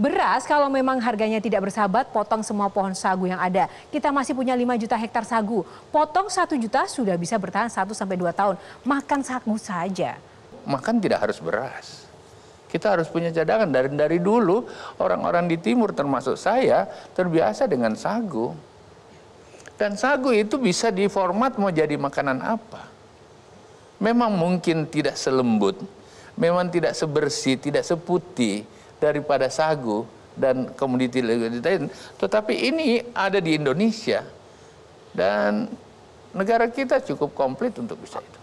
Beras kalau memang harganya tidak bersahabat, potong semua pohon sagu yang ada. Kita masih punya 5 juta hektar sagu. Potong 1 juta sudah bisa bertahan 1 sampai 2 tahun. Makan sagu saja. Makan tidak harus beras. Kita harus punya cadangan dari dari dulu orang-orang di timur termasuk saya terbiasa dengan sagu. Dan sagu itu bisa diformat mau jadi makanan apa. Memang mungkin tidak selembut, memang tidak sebersih, tidak seputih, daripada sagu dan komoditi lain. Tetapi ini ada di Indonesia dan negara kita cukup komplit untuk bisa itu.